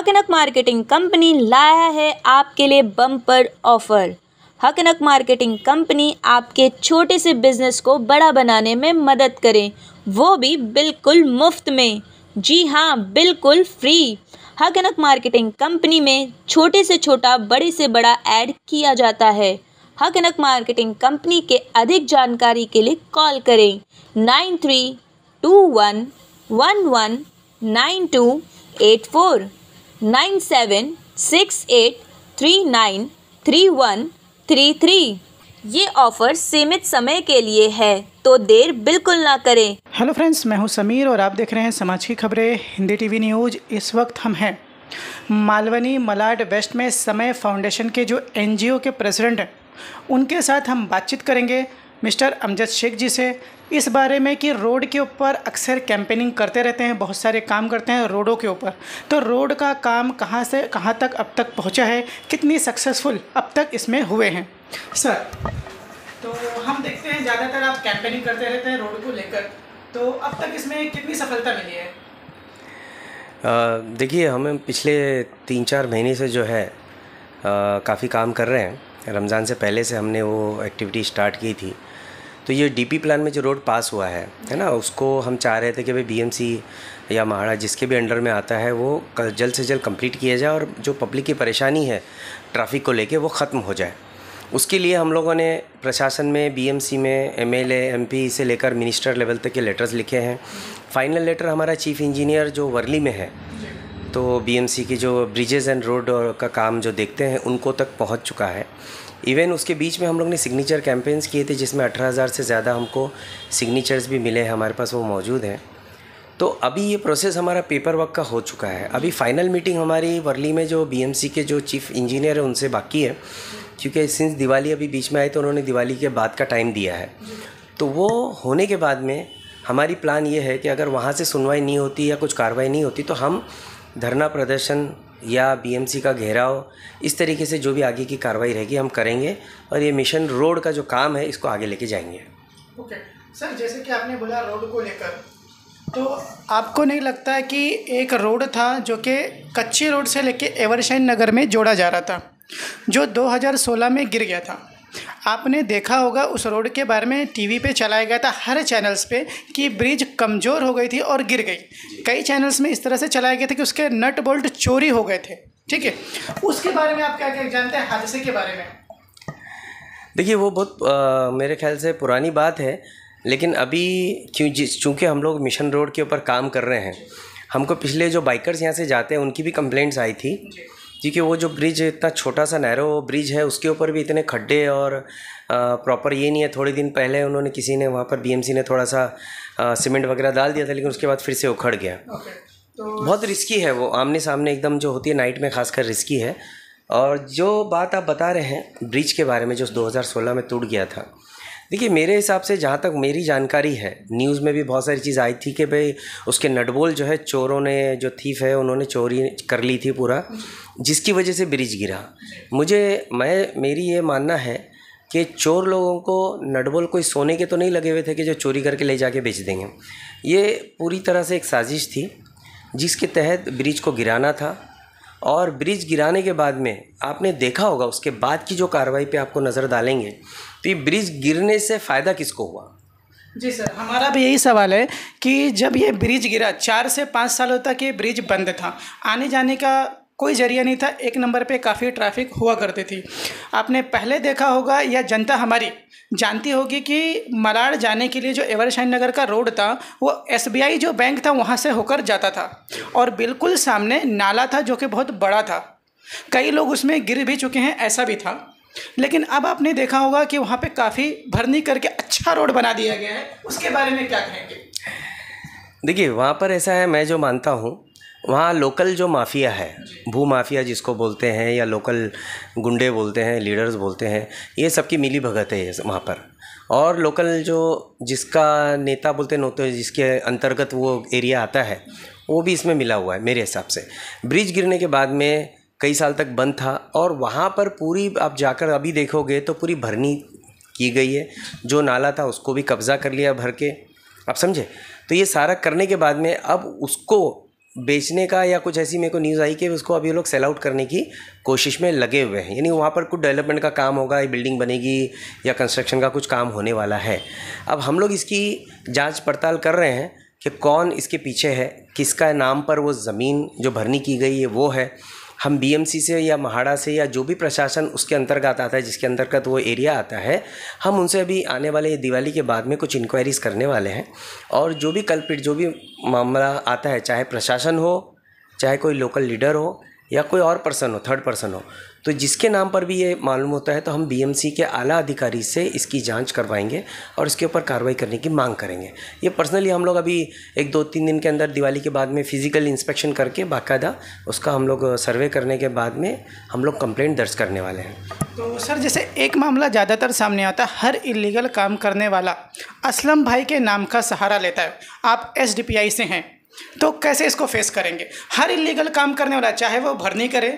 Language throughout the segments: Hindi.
हकनक मार्केटिंग कंपनी लाया है आपके लिए बम्पर ऑफर हकनक मार्केटिंग कंपनी आपके छोटे से बिजनेस को बड़ा बनाने में मदद करें वो भी बिल्कुल मुफ्त में जी हाँ बिल्कुल फ्री हकनक मार्केटिंग कंपनी में छोटे से छोटा बड़े से बड़ा ऐड किया जाता है हकनक मार्केटिंग कंपनी के अधिक जानकारी के लिए कॉल करें nine three two one one one nine two eight four nine seven six eight three nine three one three three ये ऑफर सीमित समय के लिए है तो देर बिल्कुल ना करें हेलो फ्रेंड्स मैं हूं समीर और आप देख रहे हैं समाज की खबरें हिंदी टीवी न्यूज़ इस वक्त हम हैं मालवनी मलाड वेस्ट में समय फाउंडेशन के जो एनजीओ के प्रेसिडेंट हैं उनके साथ हम बातचीत करेंगे मिस्टर अमजद शेख जी से इस बारे में कि रोड के ऊपर अक्सर कैंपेनिंग करते रहते हैं बहुत सारे काम करते हैं रोडों के ऊपर तो रोड का काम कहाँ से कहाँ तक अब तक पहुँचा है कितनी सक्सेसफुल अब तक इसमें हुए हैं सर तो हम देखते हैं ज़्यादातर आप कैंपेनिंग करते रहते हैं रोड को लेकर तो अब तक इसमें कितनी सफलता मिली है देखिए हमें पिछले तीन चार महीने से जो है काफ़ी काम कर रहे हैं रमज़ान से पहले से हमने वो एक्टिविटी स्टार्ट की थी तो ये डीपी प्लान में जो रोड पास हुआ है है ना उसको हम चाह रहे थे कि भाई बीएमसी या महाड़ा जिसके भी अंडर में आता है वो जल्द से जल्द कंप्लीट किया जाए और जो पब्लिक की परेशानी है ट्रैफिक को लेके वो ख़त्म हो जाए उसके लिए हम लोगों ने प्रशासन में बीएमसी में एमएलए एमपी से लेकर मिनिस्टर लेवल तक के लेटर्स लिखे हैं फाइनल लेटर हमारा चीफ इंजीनियर जो वर्ली में है तो बीएमसी की जो ब्रिजेज़ एंड रोड का काम जो देखते हैं उनको तक पहुंच चुका है इवन उसके बीच में हम लोग ने सिग्नेचर कैंपेन्स किए थे जिसमें 18,000 से ज़्यादा हमको सिग्नेचर्स भी मिले हैं हमारे पास वो मौजूद हैं तो अभी ये प्रोसेस हमारा पेपर वर्क का हो चुका है अभी फाइनल मीटिंग हमारी वर्ली में जो बीएमसी के जो चीफ इंजीनियर हैं उनसे बाकी है क्योंकि सिंस दिवाली अभी बीच में आई तो उन्होंने दिवाली के बाद का टाइम दिया है तो वो होने के बाद में हमारी प्लान ये है कि अगर वहाँ से सुनवाई नहीं होती या कुछ कार्रवाई नहीं होती तो हम धरना प्रदर्शन या बीएमसी का घेराव इस तरीके से जो भी आगे की कार्रवाई रहेगी हम करेंगे और ये मिशन रोड का जो काम है इसको आगे लेके जाएंगे ओके सर जैसे कि आपने बोला रोड को लेकर तो आपको नहीं लगता है कि एक रोड था जो कि कच्चे रोड से लेके एवरशाइन नगर में जोड़ा जा रहा था जो 2016 में गिर गया था आपने देखा होगा उस रोड के बारे में टीवी पे चलाया गया था हर चैनल्स पे कि ब्रिज कमज़ोर हो गई थी और गिर गई कई चैनल्स में इस तरह से चलाया गया था कि उसके नट बोल्ट चोरी हो गए थे ठीक है उसके बारे में आप क्या क्या जानते हैं हादसे के बारे में देखिए वो बहुत आ, मेरे ख्याल से पुरानी बात है लेकिन अभी क्यों जिस चूँकि हम लोग मिशन रोड के ऊपर काम कर रहे हैं हमको पिछले जो बाइकर्स यहाँ से जाते हैं उनकी भी कंप्लेंट्स आई थी क्योंकि वो जो ब्रिज इतना छोटा सा नैरो ब्रिज है उसके ऊपर भी इतने खड्डे और प्रॉपर ये नहीं है थोड़े दिन पहले उन्होंने किसी ने वहाँ पर बीएमसी ने थोड़ा सा सीमेंट वगैरह डाल दिया था लेकिन उसके बाद फिर से उखड़ गया okay. तो बहुत रिस्की है वो आमने सामने एकदम जो होती है नाइट में खासकर रिस्की है और जो बात आप बता रहे हैं ब्रिज के बारे में जो दो में टूट गया था देखिए मेरे हिसाब से जहाँ तक मेरी जानकारी है न्यूज़ में भी बहुत सारी चीज़ आई थी कि भाई उसके नटबोल जो है चोरों ने जो थीफ है उन्होंने चोरी कर ली थी पूरा जिसकी वजह से ब्रिज गिरा मुझे मैं मेरी ये मानना है कि चोर लोगों को नटबोल कोई सोने के तो नहीं लगे हुए थे कि जो चोरी करके ले जाके बेच देंगे ये पूरी तरह से एक साजिश थी जिसके तहत ब्रिज को गिराना था और ब्रिज गिराने के बाद में आपने देखा होगा उसके बाद की जो कार्रवाई पे आपको नज़र डालेंगे तो ये ब्रिज गिरने से फ़ायदा किसको हुआ जी सर हमारा भी यही सवाल है कि जब ये ब्रिज गिरा चार से पाँच सालों तक ये ब्रिज बंद था आने जाने का कोई जरिया नहीं था एक नंबर पे काफ़ी ट्रैफिक हुआ करती थी आपने पहले देखा होगा या जनता हमारी जानती होगी कि मलाड़ जाने के लिए जो एवरशाइन नगर का रोड था वो एसबीआई जो बैंक था वहाँ से होकर जाता था और बिल्कुल सामने नाला था जो कि बहुत बड़ा था कई लोग उसमें गिर भी चुके हैं ऐसा भी था लेकिन अब आपने देखा होगा कि वहाँ पे काफ़ी भरनी करके अच्छा रोड बना दिया गया है उसके बारे में क्या कहेंगे देखिए वहाँ पर ऐसा है मैं जो मानता हूँ वहाँ लोकल जो माफिया है भू माफिया जिसको बोलते हैं या लोकल गुंडे बोलते हैं लीडर्स बोलते हैं ये सबकी मिली भगत है वहाँ पर और लोकल जो जिसका नेता बोलते हैं नोते जिसके अंतर्गत वो एरिया आता है वो भी इसमें मिला हुआ है मेरे हिसाब से ब्रिज गिरने के बाद में कई साल तक बंद था और वहाँ पर पूरी आप जाकर अभी देखोगे तो पूरी भरनी की गई है जो नाला था उसको भी कब्ज़ा कर लिया भर के आप समझे तो ये सारा करने के बाद में अब उसको बेचने का या कुछ ऐसी मेरे को न्यूज़ आई कि उसको अभी लोग सेल आउट करने की कोशिश में लगे हुए हैं यानी वहाँ पर कुछ डेवलपमेंट का काम होगा बिल्डिंग बनेगी या कंस्ट्रक्शन का कुछ काम होने वाला है अब हम लोग इसकी जांच पड़ताल कर रहे हैं कि कौन इसके पीछे है किसका नाम पर वो ज़मीन जो भरनी की गई है वो है हम बीएमसी से या महाड़ा से या जो भी प्रशासन उसके अंतर्गत आता है जिसके अंतर्गत वो एरिया आता है हम उनसे अभी आने वाले दिवाली के बाद में कुछ इंक्वायरीज़ करने वाले हैं और जो भी कल्पिट जो भी मामला आता है चाहे प्रशासन हो चाहे कोई लोकल लीडर हो या कोई और पर्सन हो थर्ड पर्सन हो तो जिसके नाम पर भी ये मालूम होता है तो हम बीएमसी के आला अधिकारी से इसकी जांच करवाएंगे और इसके ऊपर कार्रवाई करने की मांग करेंगे ये पर्सनली हम लोग अभी एक दो तीन दिन के अंदर दिवाली के बाद में फिजिकल इंस्पेक्शन करके बाकायदा उसका हम लोग सर्वे करने के बाद में हम लोग कंप्लेंट दर्ज करने वाले हैं तो सर जैसे एक मामला ज़्यादातर सामने आता है हर इलीगल काम करने वाला असलम भाई के नाम का सहारा लेता है आप एस से हैं तो कैसे इसको फेस करेंगे हर इलीगल काम करने वाला चाहे वो भरनी करे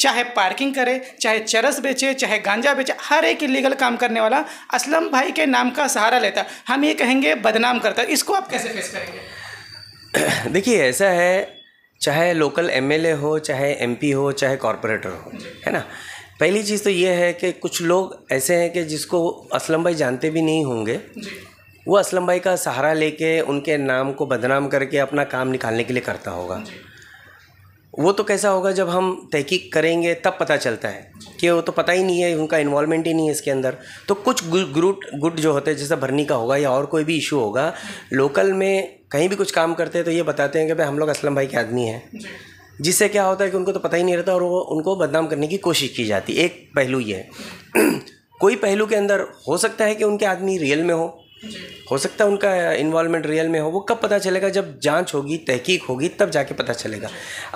चाहे पार्किंग करे चाहे चरस बेचे चाहे गांजा बेचे हर एक इलीगल काम करने वाला असलम भाई के नाम का सहारा लेता हम ये कहेंगे बदनाम करता इसको आप कैसे फेस करेंगे देखिए ऐसा है चाहे लोकल एमएलए हो चाहे एमपी हो चाहे कॉरपोरेटर हो है ना पहली चीज़ तो ये है कि कुछ लोग ऐसे हैं कि जिसको असलम भाई जानते भी नहीं होंगे वो असलम भाई का सहारा लेके उनके नाम को बदनाम करके अपना काम निकालने के लिए करता होगा वो तो कैसा होगा जब हम तहकीक करेंगे तब पता चलता है कि वो तो पता ही नहीं है उनका इन्वॉलमेंट ही नहीं है इसके अंदर तो कुछ ग्रुट गुट जो होते हैं जैसे भरनी का होगा या और कोई भी इशू होगा लोकल में कहीं भी कुछ काम करते हैं तो ये बताते हैं कि भाई हम लोग असलम भाई के आदमी हैं जिससे क्या होता है कि उनको तो पता ही नहीं रहता और वो उनको बदनाम करने की कोशिश की जाती एक पहलू ये है कोई पहलू के अंदर हो सकता है कि उनके आदमी रियल में हो हो सकता है उनका इन्वॉल्वमेंट रियल में हो वो कब पता चलेगा जब जांच होगी तहकीक होगी तब जाके पता चलेगा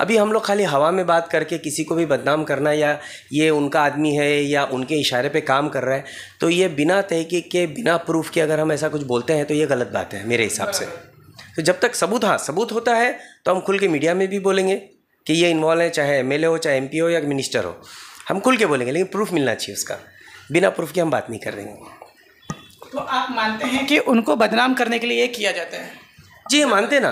अभी हम लोग खाली हवा में बात करके किसी को भी बदनाम करना या ये उनका आदमी है या उनके इशारे पे काम कर रहा है तो ये बिना तहकीक के बिना प्रूफ के अगर हम ऐसा कुछ बोलते हैं तो ये गलत बात है मेरे हिसाब से तो जब तक सबूत हाँ सबूत होता है तो हम खुल के मीडिया में भी बोलेंगे कि ये इन्वॉल्व है चाहे एम हो चाहे एम हो या मिनिस्टर हो हम खुल के बोलेंगे लेकिन प्रूफ मिलना चाहिए उसका बिना प्रूफ के हम बात नहीं कर रहे हैं तो आप मानते हैं कि उनको बदनाम करने के लिए ये किया जाता है जी मानते ना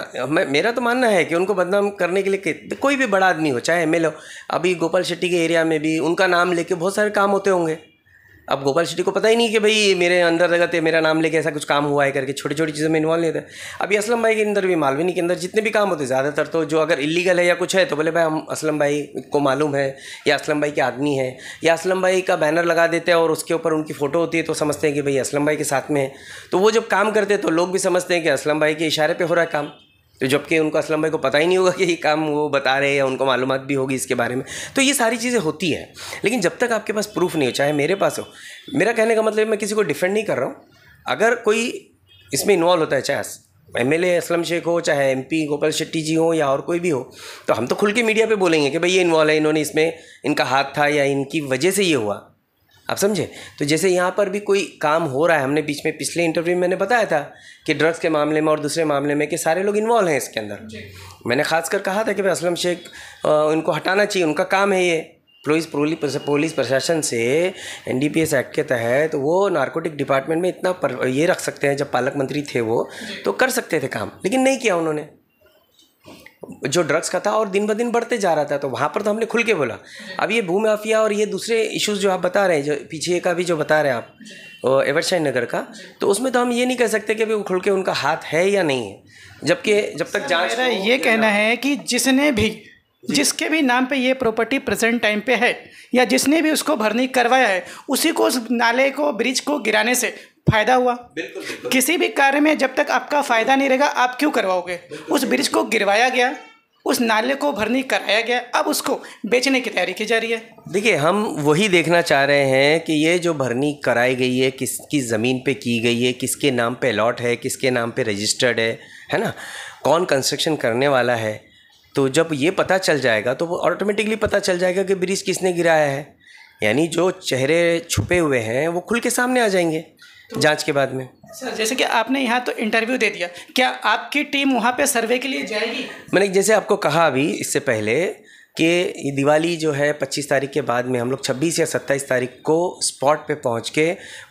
मेरा तो मानना है कि उनको बदनाम करने के लिए कोई भी बड़ा आदमी हो चाहे एम हो अभी गोपाल शेट्टी के एरिया में भी उनका नाम लेके बहुत सारे काम होते होंगे अब गोपाल शेट्टी को पता ही नहीं कि भाई मेरे अंदर रगत है मेरा नाम लेके ऐसा कुछ काम हुआ है करके छोटी छोटी चीज़ों में इन्वॉल्व नहीं होता अभी असलम भाई के अंदर भी मालविनी के अंदर जितने भी काम होते हैं ज़्यादातर तो जो अगर इलीगल है या कुछ है तो बोले भाई हम असलम भाई को मालूम है या असलम भाई के आदमी है या असलम भाई का बैनर लगा देते हैं और उसके ऊपर उनकी फ़ोटो होती है तो समझते हैं कि भाई असलम भाई के साथ में है तो वो जब काम करते हैं तो लोग भी समझते हैं कि असलम भाई के इशारे पर हो रहा है काम तो जबकि उनको असलम भाई को पता ही नहीं होगा कि ये काम वो बता रहे हैं या उनको मालूम भी होगी इसके बारे में तो ये सारी चीज़ें होती हैं लेकिन जब तक आपके पास प्रूफ नहीं हो चाहे मेरे पास हो मेरा कहने का मतलब मैं किसी को डिफेंड नहीं कर रहा हूँ अगर कोई इसमें इन्वॉल्व होता है चाहे एम एल असलम शेख हो चाहे एम पी गोपाल शेट्टी जी हो या और कोई भी हो तो हम तो खुल के मीडिया पे बोलेंगे कि भाई ये इन्वॉल्व है इन्होंने इसमें इनका हाथ था या इनकी वजह से ये हुआ आप समझे तो जैसे यहाँ पर भी कोई काम हो रहा है हमने बीच में पिछले इंटरव्यू में मैंने बताया था कि ड्रग्स के मामले में और दूसरे मामले में कि सारे लोग इन्वॉल्व हैं इसके अंदर मैंने खासकर कहा था कि भाई असलम शेख उनको हटाना चाहिए उनका काम है ये पुलिस पुलिस प्रशासन से एस एक्ट के तहत वो नारकोटिक डिपार्टमेंट में इतना ये रख सकते हैं जब पालक मंत्री थे वो तो कर सकते थे काम लेकिन नहीं किया उन्होंने जो ड्रग्स का था और दिन ब दिन बढ़ते जा रहा था तो वहाँ पर तो हमने खुल के बोला अब ये भूमाफिया और ये दूसरे इश्यूज जो आप बता रहे हैं जो पीछे का भी जो बता रहे हैं आप एवरशाइन नगर का तो उसमें तो हम ये नहीं कह सकते कि वो खुल के उनका हाथ है या नहीं है जबकि जब तक जाँच ये कहना है कि जिसने भी जिसके भी नाम पे ये प्रॉपर्टी प्रेजेंट टाइम पे है या जिसने भी उसको भरनी करवाया है उसी को उस नाले को ब्रिज को गिराने से फायदा हुआ बिल्कुल, बिल्कुल किसी भी कार्य में जब तक आपका फायदा नहीं रहेगा आप क्यों करवाओगे उस ब्रिज को गिरवाया गया उस नाले को भरनी कराया गया अब उसको बेचने की तैयारी की जा रही है देखिए हम वही देखना चाह रहे हैं कि ये जो भरनी कराई गई है किसकी ज़मीन पे की गई है किसके नाम पे लॉट है किसके नाम पे रजिस्टर्ड है है ना कौन कंस्ट्रक्शन करने वाला है तो जब ये पता चल जाएगा तो वो ऑटोमेटिकली पता चल जाएगा कि ब्रिज किसने गिराया है यानी जो चेहरे छुपे हुए हैं वो खुल के सामने आ जाएंगे जांच के बाद में सर जैसे कि आपने यहाँ तो इंटरव्यू दे दिया क्या आपकी टीम वहाँ पे सर्वे के लिए जाएगी मैंने जैसे आपको कहा अभी इससे पहले कि दिवाली जो है 25 तारीख के बाद में हम लोग 26 या 27 तारीख को स्पॉट पे पहुंच के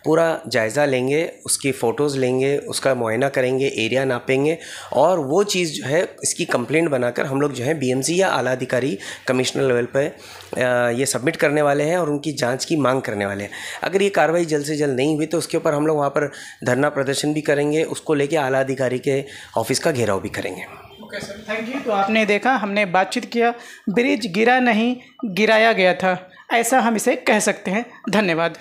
पूरा जायज़ा लेंगे उसकी फ़ोटोज़ लेंगे उसका मुआयना करेंगे एरिया नापेंगे और वो चीज़ जो है इसकी कंप्लेंट बनाकर हम लोग जो है बीएमसी या आला अधिकारी कमिश्नर लेवल पर ये सबमिट करने वाले हैं और उनकी जाँच की मांग करने वाले हैं अगर ये कार्रवाई जल्द से जल्द नहीं हुई तो उसके ऊपर हम लोग वहाँ पर धरना प्रदर्शन भी करेंगे उसको लेके आला अधिकारी के ऑफिस का घेराव भी करेंगे ओके सर थैंक यू तो आपने देखा हमने बातचीत किया ब्रिज गिरा नहीं गिराया गया था ऐसा हम इसे कह सकते हैं धन्यवाद